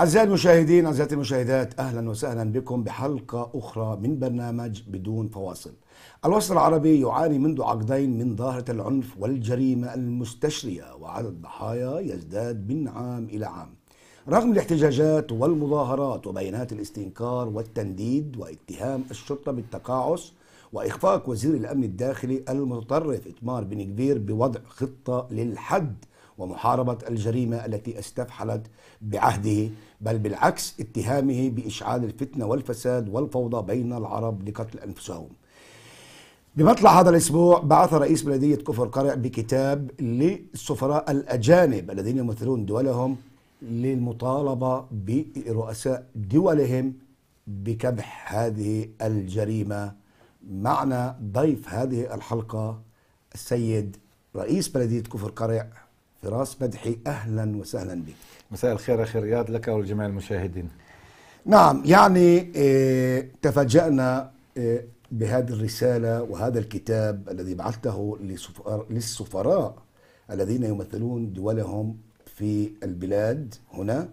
أعزائي المشاهدين أعزائي المشاهدات أهلا وسهلا بكم بحلقة أخرى من برنامج بدون فواصل الوسط العربي يعاني منذ عقدين من ظاهرة العنف والجريمة المستشرية وعدد الضحايا يزداد من عام إلى عام رغم الاحتجاجات والمظاهرات وبيانات الاستنكار والتنديد واتهام الشرطة بالتقاعس وإخفاق وزير الأمن الداخلي المتطرف إتمار بن كبير بوضع خطة للحد ومحاربة الجريمة التي استفحلت بعهده بل بالعكس اتهامه بإشعال الفتنة والفساد والفوضى بين العرب لقتل أنفسهم بمطلع هذا الأسبوع بعث رئيس بلدية كفر قرع بكتاب للسفراء الأجانب الذين يمثلون دولهم للمطالبة برؤساء دولهم بكبح هذه الجريمة معنا ضيف هذه الحلقة السيد رئيس بلدية كفر قرع فراس مدحي أهلا وسهلا بك مساء الخير أخي رياض لك ولجميع المشاهدين نعم يعني آه، تفاجأنا آه، بهذه الرسالة وهذا الكتاب الذي بعثته للسفراء الذين يمثلون دولهم في البلاد هنا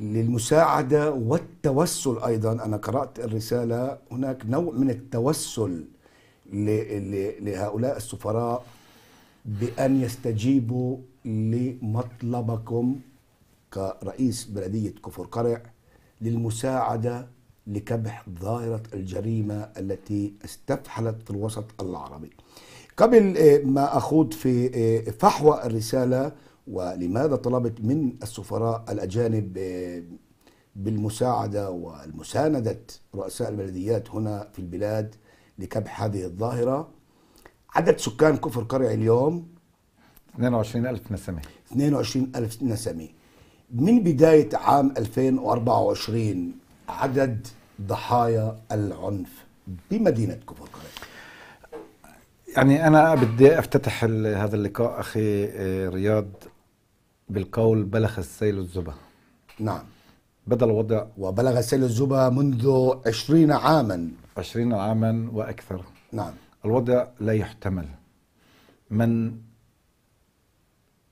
للمساعدة والتوسل أيضا أنا قرأت الرسالة هناك نوع من التوسل لهؤلاء السفراء بأن يستجيبوا لمطلبكم كرئيس بلدية كفر قرع للمساعدة لكبح ظاهرة الجريمة التي استفحلت في الوسط العربي قبل آه، ما أخوض في آه، فحوى الرسالة ولماذا طلبت من السفراء الأجانب آه، بالمساعدة والمساندة رؤساء البلديات هنا في البلاد لكبح هذه الظاهرة عدد سكان كفر قرع اليوم 22000 نسمة 22000 نسمة من بداية عام 2024 عدد ضحايا العنف بمدينة كفر قرع يعني أنا بدي أفتتح هذا اللقاء أخي آه، رياض بالقول بلغ السيل الزبا نعم بدأ الوضع وبلغ سيل الزبا منذ عشرين عاما عشرين عاما وأكثر نعم الوضع لا يحتمل من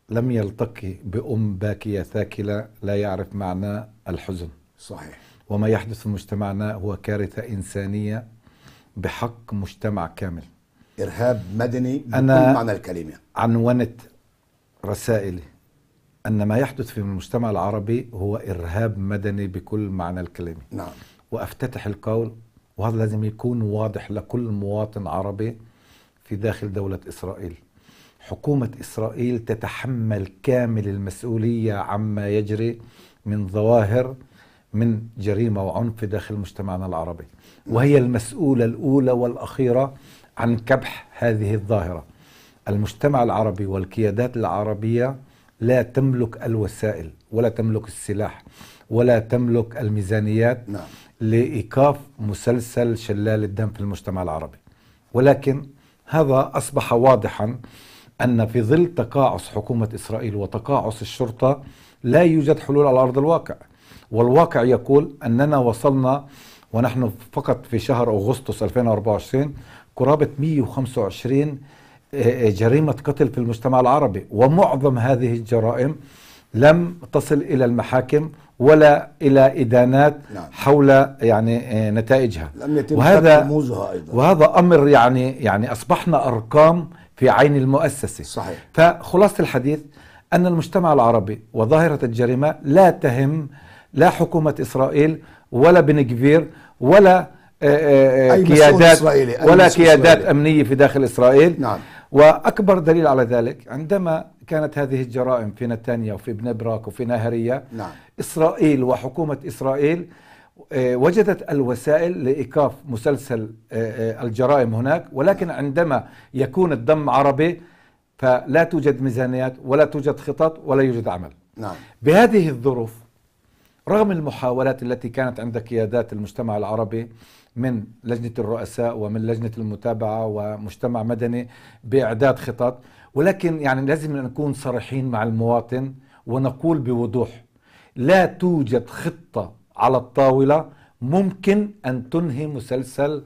لم يلتقي بأم باكية ثاكلة لا يعرف معنى الحزن صحيح وما يحدث في مجتمعنا هو كارثة إنسانية بحق مجتمع كامل إرهاب مدني بكل معنى الكلمة أنا عنونت رسائلي أن ما يحدث في المجتمع العربي هو إرهاب مدني بكل معنى الكلمة نعم وأفتتح القول وهذا لازم يكون واضح لكل مواطن عربي في داخل دولة إسرائيل حكومة إسرائيل تتحمل كامل المسؤولية عما يجري من ظواهر من جريمة وعنف في داخل مجتمعنا العربي وهي المسؤولة الأولى والأخيرة عن كبح هذه الظاهرة المجتمع العربي والقيادات العربية لا تملك الوسائل ولا تملك السلاح ولا تملك الميزانيات نعم. لايقاف مسلسل شلال الدم في المجتمع العربي ولكن هذا اصبح واضحا ان في ظل تقاعس حكومه اسرائيل وتقاعس الشرطه لا يوجد حلول على ارض الواقع والواقع يقول اننا وصلنا ونحن فقط في شهر اغسطس 2024 قرابه 125 آه، آه، جريمه قتل في المجتمع العربي ومعظم هذه الجرائم لم تصل الى المحاكم ولا الى ادانات نعم. حول يعني آه، نتائجها لم يتم وهذا رموزها ايضا وهذا امر يعني يعني اصبحنا ارقام في عين المؤسسه صحيح فخلاصه الحديث ان المجتمع العربي وظاهره الجريمه لا تهم لا حكومه اسرائيل ولا بنكفير ولا آه، آه، قيادات آآ أي ولا قيادات إسرائيلي. امنيه في داخل اسرائيل نعم واكبر دليل على ذلك عندما كانت هذه الجرائم في نتانيا وفي بنبراك وفي ناهريه نعم. اسرائيل وحكومه اسرائيل آه، وجدت الوسائل لايقاف مسلسل آه، آه، الجرائم هناك ولكن نعم. عندما يكون الدم عربي فلا توجد ميزانيات ولا توجد خطط ولا يوجد عمل نعم. بهذه الظروف رغم المحاولات التي كانت عند قيادات المجتمع العربي من لجنة الرؤساء ومن لجنة المتابعة ومجتمع مدني بإعداد خطط ولكن يعني لازم نكون صريحين مع المواطن ونقول بوضوح لا توجد خطة على الطاولة ممكن أن تنهي مسلسل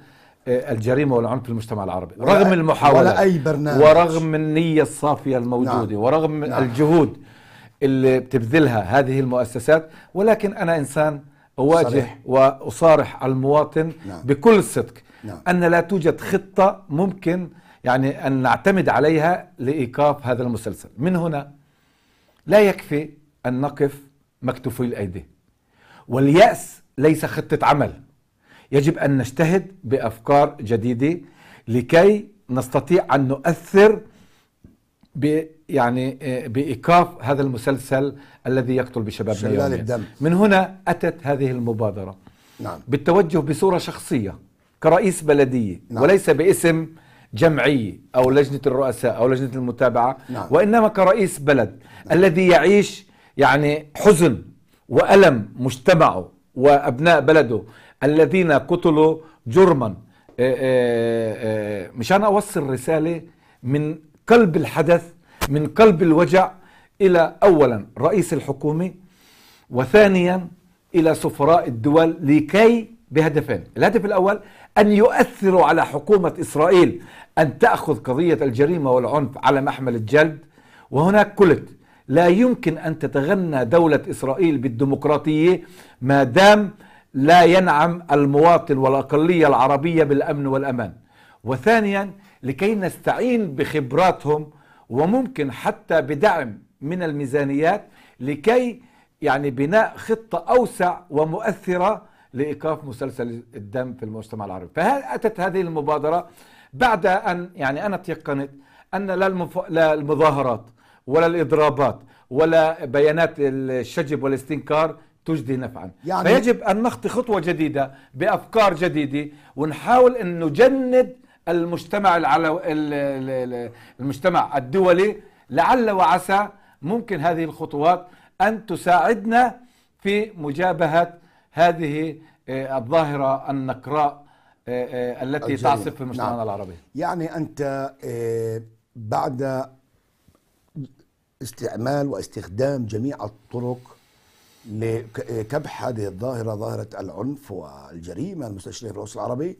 آه، الجريمة والعنف في المجتمع العربي رغم المحاولة ولا أي برنامج ورغم النية الصافية الموجودة نعم. ورغم نعم. الجهود اللي بتبذلها هذه المؤسسات ولكن أنا إنسان أواجه صريح. وأصارح المواطن نعم. بكل صدق نعم. أن لا توجد خطة ممكن يعني أن نعتمد عليها لإيقاف هذا المسلسل من هنا لا يكفي أن نقف مكتوفي الأيدي واليأس ليس خطة عمل يجب أن نجتهد بأفكار جديدة لكي نستطيع أن نؤثر ب يعني آه، بايقاف هذا المسلسل الذي يقتل بشبابنا الدم. من هنا اتت هذه المبادره نعم. بالتوجه بصوره شخصيه كرئيس بلديه نعم. وليس باسم جمعيه او لجنه الرؤساء او لجنه المتابعه نعم. وانما كرئيس بلد نعم. الذي يعيش يعني حزن والم مجتمعه وابناء بلده الذين قتلوا جرما آه، آه، مشان اوصل رساله من قلب الحدث من قلب الوجع إلى أولا رئيس الحكومة وثانيا إلى سفراء الدول لكي بهدفين الهدف الأول أن يؤثروا على حكومة إسرائيل أن تأخذ قضية الجريمة والعنف على محمل الجلد وهناك قلت لا يمكن أن تتغنى دولة إسرائيل بالديمقراطية ما دام لا ينعم المواطن والأقلية العربية بالأمن والأمان وثانيا لكي نستعين بخبراتهم وممكن حتى بدعم من الميزانيات لكي يعني بناء خطة أوسع ومؤثرة لإيقاف مسلسل الدم في المجتمع العربي فأتت هذه المبادرة بعد أن يعني أنا تيقنت أن لا, المف... لا المظاهرات ولا الإضرابات ولا بيانات الشجب والاستنكار تجدي نفعا يعني فيجب أن نخطي خطوة جديدة بأفكار جديدة ونحاول أن نجند المجتمع العلو... المجتمع الدولي لعل وعسى ممكن هذه الخطوات أن تساعدنا في مجابهة هذه آه، الظاهرة النكراء آه، آه، التي الجميل. تعصف في مجتمعنا نعم. العربي يعني أنت بعد استعمال واستخدام جميع الطرق لكبح هذه الظاهرة ظاهرة العنف والجريمة المستشرقة في الوسط العربي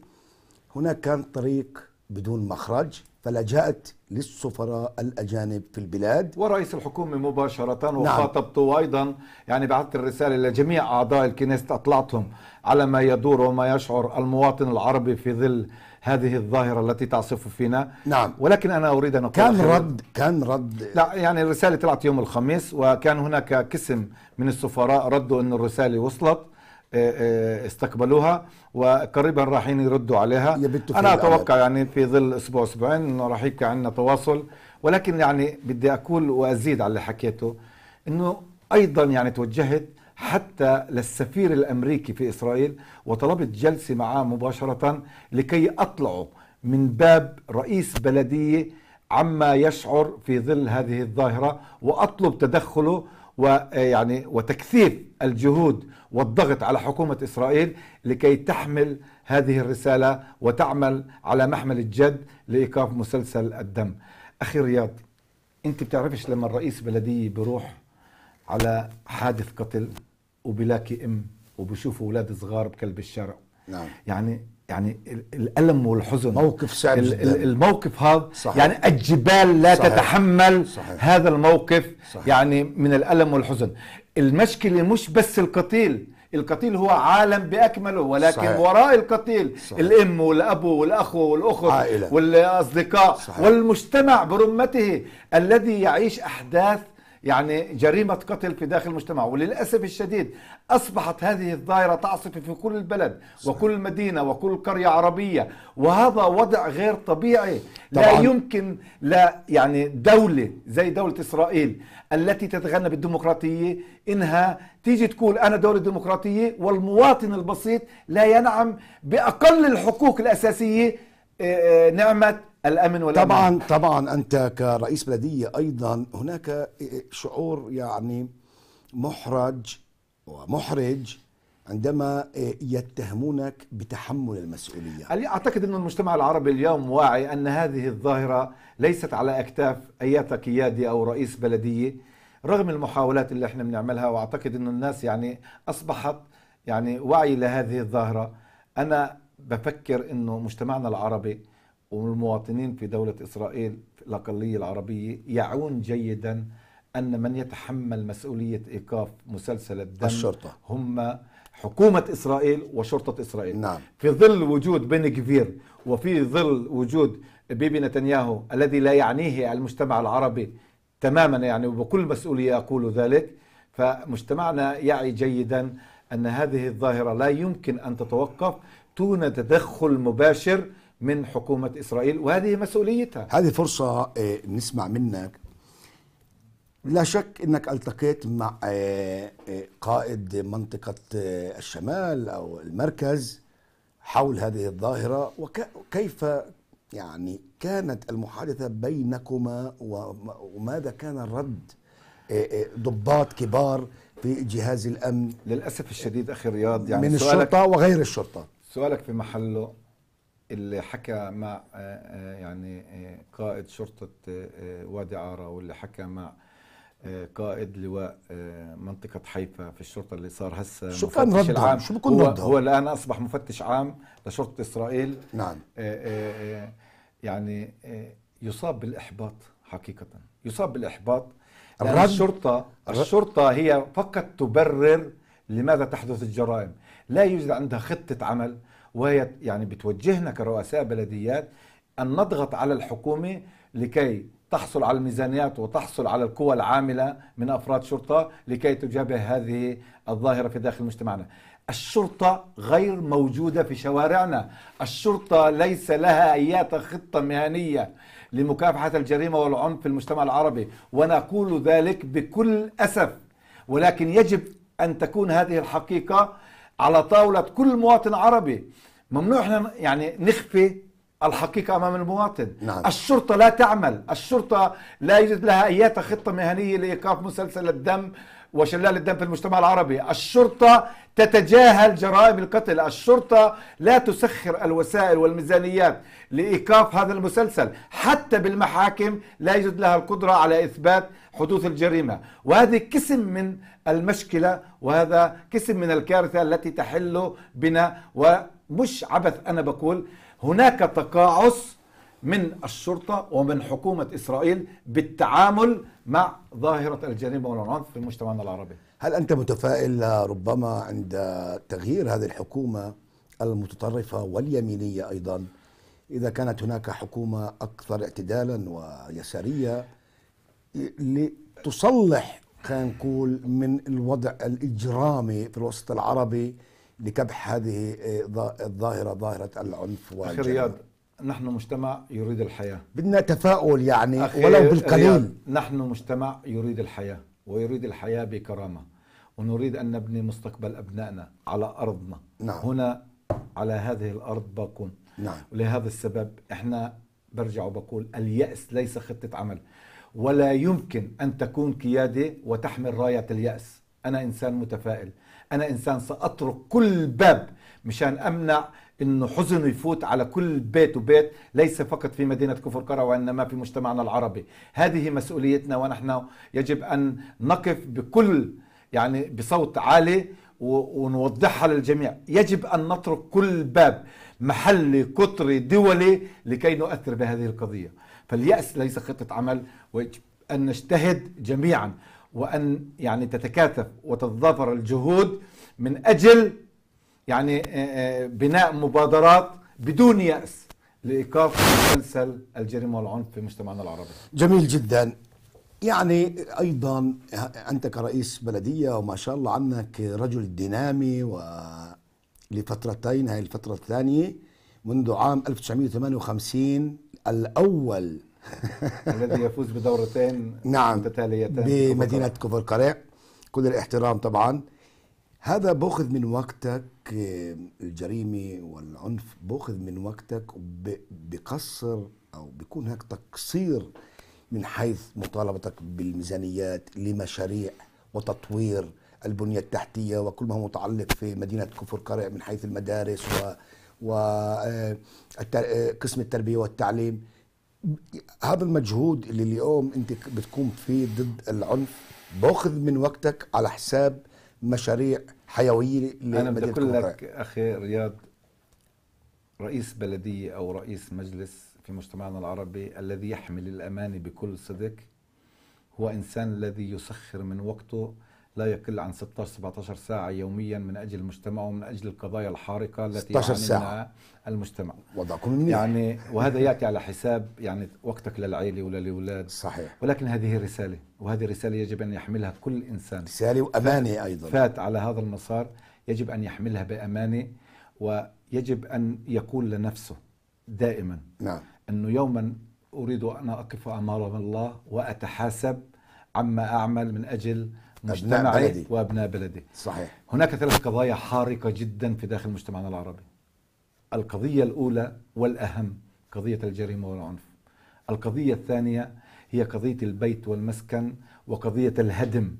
هناك كان طريق بدون مخرج فلجأت للسفراء الأجانب في البلاد ورئيس الحكومة مباشرة نعم. وخاطبته نعم. أيضا يعني بعثت الرسالة لجميع أعضاء الكنيست أطلعتهم على ما يدور وما يشعر المواطن العربي في ظل هذه الظاهرة التي تعصف فينا نعم ولكن أنا أريد أن أقول كان رد كان رد لا يعني الرسالة طلعت يوم الخميس وكان هناك قسم من السفراء ردوا أن الرسالة وصلت آه، آه، استقبلوها وقريبا رايحين يردوا عليها انا اتوقع الأمل. يعني في ظل اسبوع اسبوعين انه راح يبقى عندنا تواصل ولكن يعني بدي اقول وازيد على اللي حكيته انه ايضا يعني توجهت حتى للسفير الامريكي في اسرائيل وطلبت جلسه معاه مباشره لكي اطلعوا من باب رئيس بلديه عما يشعر في ظل هذه الظاهره واطلب تدخله ويعني آه، وتكثيف الجهود والضغط على حكومة إسرائيل لكي تحمل هذه الرسالة وتعمل على محمل الجد لإيقاف مسلسل الدم أخي رياض أنت بتعرفش لما الرئيس بلدية بيروح على حادث قتل وبلاقي أم وبشوفوا أولاد صغار بكلب الشارع نعم. يعني يعني الالم والحزن موقف صعب الموقف هذا يعني الجبال لا صحيح. تتحمل صحيح. هذا الموقف صحيح. يعني من الالم والحزن المشكله مش بس القتيل القتيل هو عالم باكمله ولكن صحيح. وراء القتيل صحيح. الام والاب والاخ والاخت عائلة. والاصدقاء صحيح. والمجتمع برمته الذي يعيش احداث يعني جريمة قتل في داخل المجتمع وللأسف الشديد أصبحت هذه الظاهرة تعصف في كل البلد صحيح. وكل مدينة وكل قرية عربية وهذا وضع غير طبيعي طبعاً. لا يمكن لا يعني دولة زي دولة إسرائيل التي تتغنى بالديمقراطية إنها تيجي تقول أنا دولة ديمقراطية والمواطن البسيط لا ينعم بأقل الحقوق الأساسية آه، آه، نعمة الامن والأمان طبعا طبعا انت كرئيس بلديه ايضا هناك آه، شعور يعني محرج ومحرج عندما آه، يتهمونك بتحمل المسؤولية أعتقد أن المجتمع العربي اليوم واعي أن هذه الظاهرة ليست على أكتاف اي قيادي أو رئيس بلدية رغم المحاولات اللي احنا بنعملها واعتقد انه الناس يعني اصبحت يعني وعي لهذه الظاهره انا بفكر انه مجتمعنا العربي والمواطنين في دولة إسرائيل في الأقلية العربية يعون جيدا أن من يتحمل مسؤولية إيقاف مسلسل الدم الشرطة هم حكومة إسرائيل وشرطة إسرائيل نعم. في ظل وجود بن كفير وفي ظل وجود بيبي نتنياهو الذي لا يعنيه المجتمع العربي تماما يعني وبكل مسؤولية أقول ذلك فمجتمعنا يعي جيدا أن هذه الظاهرة لا يمكن أن تتوقف دون تدخل مباشر من حكومة إسرائيل وهذه مسؤوليتها هذه فرصة آه، نسمع منك لا شك انك التقيت مع آه، آه، قائد منطقه آه، الشمال او المركز حول هذه الظاهره وكيف يعني كانت المحادثه بينكما وماذا كان الرد ضباط كبار في جهاز الامن للاسف الشديد اخي رياض يعني من الشرطه وغير الشرطه سؤالك في محله اللي حكى مع يعني قائد شرطه وادي عاره واللي حكى مع آه، قائد لواء آه، منطقة حيفا في الشرطة اللي صار هسه شو كان رده؟ العام شو بكون هو, هو الآن أصبح مفتش عام لشرطة إسرائيل نعم آه، يعني يصاب بالإحباط حقيقة يصاب بالإحباط لأن الشرطة الشرطة هي فقط تبرر لماذا تحدث الجرائم لا يوجد عندها خطة عمل وهي يعني بتوجهنا كرؤساء بلديات أن نضغط على الحكومة لكي تحصل على الميزانيات وتحصل على القوى العامله من افراد شرطه لكي تجابه هذه الظاهره في داخل مجتمعنا. الشرطه غير موجوده في شوارعنا، الشرطه ليس لها ايات خطه مهنيه لمكافحه الجريمه والعنف في المجتمع العربي، ونقول ذلك بكل اسف، ولكن يجب ان تكون هذه الحقيقه على طاوله كل مواطن عربي. ممنوع احنا يعني نخفي الحقيقة أمام المواطن نعم. الشرطة لا تعمل الشرطة لا يوجد لها أي خطة مهنية لإيقاف مسلسل الدم وشلال الدم في المجتمع العربي الشرطة تتجاهل جرائم القتل الشرطة لا تسخر الوسائل والميزانيات لإيقاف هذا المسلسل حتى بالمحاكم لا يوجد لها القدرة على إثبات حدوث الجريمة وهذه قسم من المشكلة وهذا قسم من الكارثة التي تحل بنا ومش عبث أنا بقول هناك تقاعس من الشرطه ومن حكومه اسرائيل بالتعامل مع ظاهره الجريمه والعنف في مجتمعنا العربي. هل انت متفائل ربما عند تغيير هذه الحكومه المتطرفه واليمينيه ايضا اذا كانت هناك حكومه اكثر اعتدالا ويساريه لتصلح خلينا نقول من الوضع الاجرامي في الوسط العربي لكبح هذه آه، الظاهره ظاهره العنف اخي رياض نحن مجتمع يريد الحياه بدنا تفاؤل يعني ولو بالقليل نحن مجتمع يريد الحياه ويريد الحياه بكرامه ونريد ان نبني مستقبل ابنائنا على ارضنا نعم. هنا على هذه الارض باقون نعم. ولهذا السبب احنا برجع وبقول الياس ليس خطه عمل ولا يمكن ان تكون قياده وتحمل رايه الياس انا انسان متفائل انا انسان ساترك كل باب مشان امنع انه حزن يفوت على كل بيت وبيت ليس فقط في مدينه كفر قره وانما في مجتمعنا العربي هذه مسؤوليتنا ونحن يجب ان نقف بكل يعني بصوت عالي ونوضحها للجميع يجب أن نترك كل باب محلي قطري دولي لكي نؤثر بهذه القضية فاليأس ليس خطة عمل ويجب أن نجتهد جميعا وان يعني تتكاثف وتتضافر الجهود من اجل يعني آه، آه، بناء مبادرات بدون ياس لايقاف مسلسل الجريمه والعنف في مجتمعنا العربي. جميل جدا. يعني ايضا انت كرئيس بلديه وما شاء الله عنك رجل دينامي و لفترتين هاي الفتره الثانيه منذ عام 1958 الاول الذي يفوز بدورتين نعم متتاليتين بمدينة كفر قرع كل الاحترام طبعا هذا باخذ من وقتك الجريمة آه، والعنف باخذ من وقتك بقصر أو بيكون هناك تقصير من حيث مطالبتك بالميزانيات لمشاريع وتطوير البنية التحتية وكل ما هو متعلق في مدينة كفر قرع من حيث المدارس و, و... آه، آه، قسم التربية والتعليم هذا المجهود اللي اليوم انت بتقوم فيه ضد العنف باخذ من وقتك على حساب مشاريع حيويه انا بدي اقول لك اخي رياض رئيس بلديه او رئيس مجلس في مجتمعنا العربي الذي يحمل الامانه بكل صدق هو انسان الذي يسخر من وقته لا يقل عن 16 17 ساعة يوميا من أجل المجتمع ومن أجل القضايا الحارقة التي 16 ساعة المجتمع وضعكم منيح يعني وهذا يأتي على حساب يعني وقتك للعيلة وللأولاد صحيح ولكن هذه رسالة وهذه رسالة يجب أن يحملها كل إنسان رسالة وأمانة أيضا فات على هذا المسار يجب أن يحملها بأمانة ويجب أن يقول لنفسه دائما نعم أنه يوما أريد أن أقف أمام الله وأتحاسب عما أعمل من أجل مجتمع أبناء بلدي وأبناء بلدي صحيح هناك ثلاث قضايا حارقة جدا في داخل مجتمعنا العربي القضية الأولى والأهم قضية الجريمة والعنف القضية الثانية هي قضية البيت والمسكن وقضية الهدم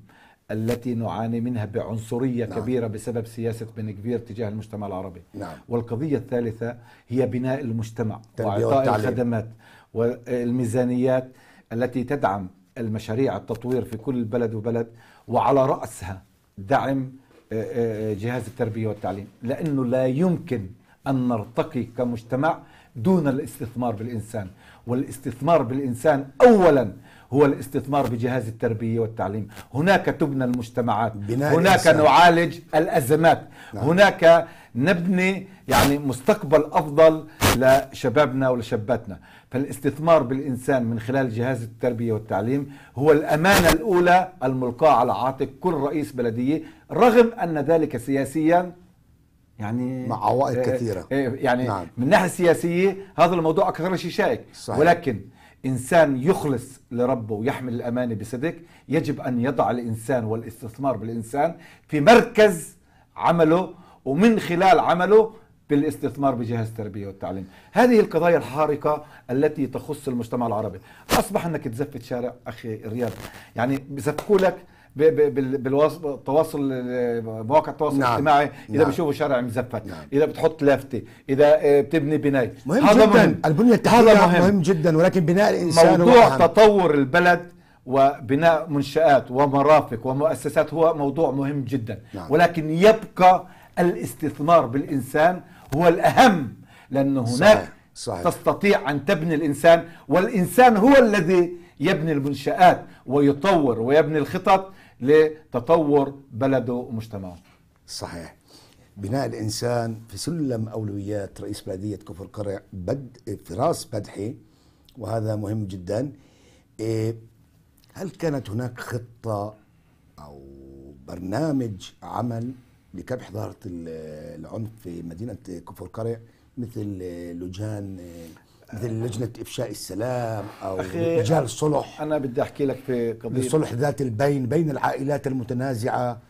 التي نعاني منها بعنصرية نعم. كبيرة بسبب سياسة بن كبير تجاه المجتمع العربي نعم. والقضية الثالثة هي بناء المجتمع وإعطاء الخدمات والميزانيات التي تدعم المشاريع التطوير في كل بلد وبلد وعلى رأسها دعم آه، آه، جهاز التربية والتعليم لأنه لا يمكن أن نرتقي كمجتمع دون الاستثمار بالإنسان والاستثمار بالإنسان أولا هو الاستثمار بجهاز التربية والتعليم هناك تبنى المجتمعات هناك الإنسان. نعالج الأزمات نعم. هناك نبني يعني مستقبل افضل لشبابنا ولشاباتنا فالاستثمار بالانسان من خلال جهاز التربيه والتعليم هو الامانه الاولى الملقاه على عاتق كل رئيس بلديه رغم ان ذلك سياسيا يعني مع عوائق آه، كثيره آه، يعني نعم. من الناحيه السياسيه هذا الموضوع اكثر شيء شائك صحيح. ولكن انسان يخلص لربه ويحمل الامانه بصدق يجب ان يضع الانسان والاستثمار بالانسان في مركز عمله ومن خلال عمله بالاستثمار بجهاز التربية والتعليم هذه القضايا الحارقة التي تخص المجتمع العربي أصبح أنك تزفت شارع أخي الرياض يعني بزفكوا لك بالتواصل مواقع التواصل نعم. الاجتماعي اذا نعم. بشوفوا شارع مزفت نعم. اذا بتحط لافته اذا آه، بتبني بناي مهم هذا جدا مهم. البنيه التحتيه مهم. مهم جدا ولكن بناء الانسان موضوع هو تطور البلد وبناء منشآت ومرافق ومؤسسات هو موضوع مهم جدا نعم. ولكن يبقى الاستثمار بالإنسان هو الأهم لأن هناك صحيح. صحيح. تستطيع أن تبني الإنسان والإنسان هو الذي يبني المنشآت ويطور ويبني الخطط لتطور بلده ومجتمعه صحيح بناء الإنسان في سلم أولويات رئيس بلدية كفر قرع بد... فراس بدحي وهذا مهم جدا إيه، هل كانت هناك خطة أو برنامج عمل لكبح ظاهرة العنف في مدينة كفر قرع مثل لجان مثل لجنة إفشاء السلام أو رجال الصلح أنا بدي أحكي لك في قضية الصلح ذات البين بين العائلات المتنازعة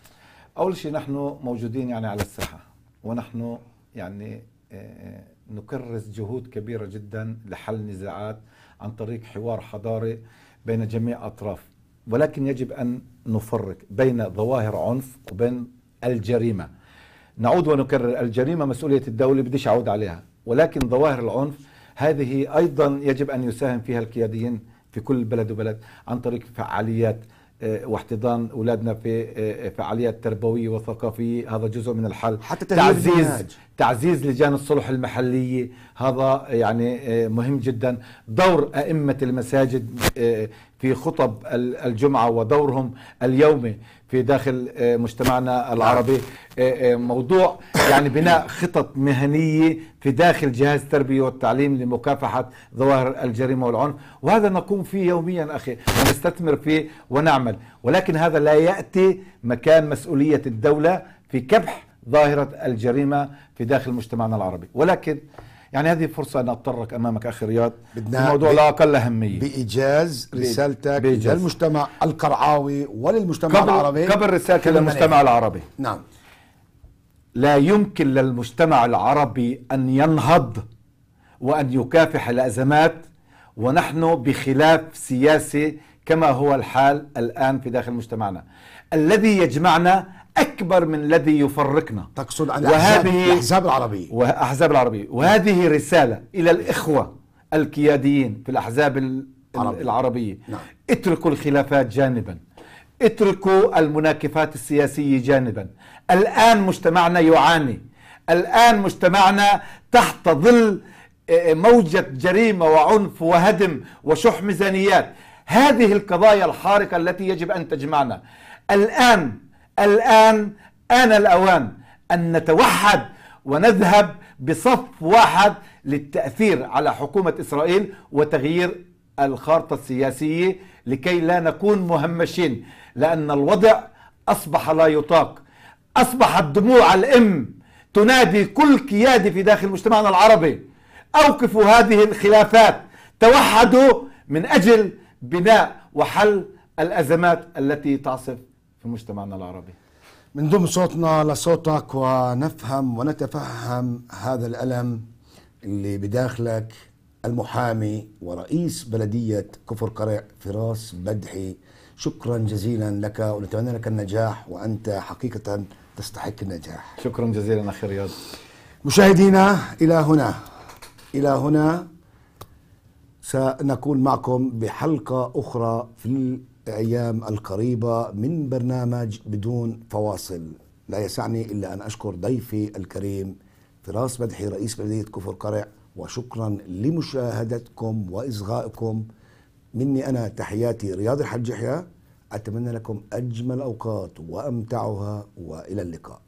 أول شيء نحن موجودين يعني على الساحة ونحن يعني آه، نكرس جهود كبيرة جدا لحل نزاعات عن طريق حوار حضاري بين جميع أطراف ولكن يجب أن نفرق بين ظواهر عنف وبين الجريمه نعود ونكرر الجريمه مسؤوليه الدوله بديش اعود عليها ولكن ظواهر العنف هذه ايضا يجب ان يساهم فيها القياديين في كل بلد وبلد عن طريق فعاليات آه، واحتضان اولادنا في آه، آه، فعاليات تربويه وثقافيه هذا جزء من الحل حتى تعزيز تعزيز لجان الصلح المحليه هذا يعني مهم جدا دور ائمه المساجد في خطب الجمعه ودورهم اليومي في داخل آه، مجتمعنا العربي نعم. آه، آه، موضوع يعني بناء خطط مهنيه في داخل جهاز التربيه والتعليم لمكافحه ظواهر الجريمه والعنف وهذا نقوم فيه يوميا اخي ونستثمر فيه ونعمل ولكن هذا لا ياتي مكان مسؤوليه الدوله في كبح ظاهره الجريمه في داخل مجتمعنا العربي ولكن يعني هذه فرصة أن أتطرق أمامك أخي رياض الموضوع لا أقل أهمية بإيجاز رسالتك بإيجاز. للمجتمع القرعاوي وللمجتمع قبل العربي قبل رسالتك للمجتمع العربي نعم لا يمكن للمجتمع العربي أن ينهض وأن يكافح الأزمات ونحن بخلاف سياسي كما هو الحال الآن في داخل مجتمعنا الذي يجمعنا أكبر من الذي يفرقنا تقصد عن وهذه الأحزاب العربية والاحزاب العربية وهذه رسالة إلى الإخوة الكياديين في الأحزاب العربية, العربية. نعم. اتركوا الخلافات جانبا اتركوا المناكفات السياسية جانبا الآن مجتمعنا يعاني الآن مجتمعنا تحت ظل آه، موجة جريمة وعنف وهدم وشح ميزانيات هذه القضايا الحارقة التي يجب أن تجمعنا الآن الآن آن الأوان أن نتوحد ونذهب بصف واحد للتأثير على حكومة إسرائيل وتغيير الخارطة السياسية لكي لا نكون مهمشين لأن الوضع أصبح لا يطاق أصبحت دموع الأم تنادي كل قيادة في داخل مجتمعنا العربي أوقفوا هذه الخلافات توحدوا من أجل بناء وحل الأزمات التي تعصف مجتمعنا العربي من ضم صوتنا لصوتك ونفهم ونتفهم هذا الألم اللي بداخلك المحامي ورئيس بلدية كفر قرع فراس بدحي شكرا جزيلا لك ونتمنى لك النجاح وأنت حقيقة تستحق النجاح شكرا جزيلا أخي رياض مشاهدينا إلى هنا إلى هنا سنكون معكم بحلقة أخرى في الأيام القريبة من برنامج بدون فواصل لا يسعني إلا أن أشكر ضيفي الكريم فراس مدحي رئيس بلدية كفر قرع وشكرا لمشاهدتكم وإصغائكم مني أنا تحياتي رياض الحج يحيى أتمنى لكم أجمل أوقات وأمتعها وإلى اللقاء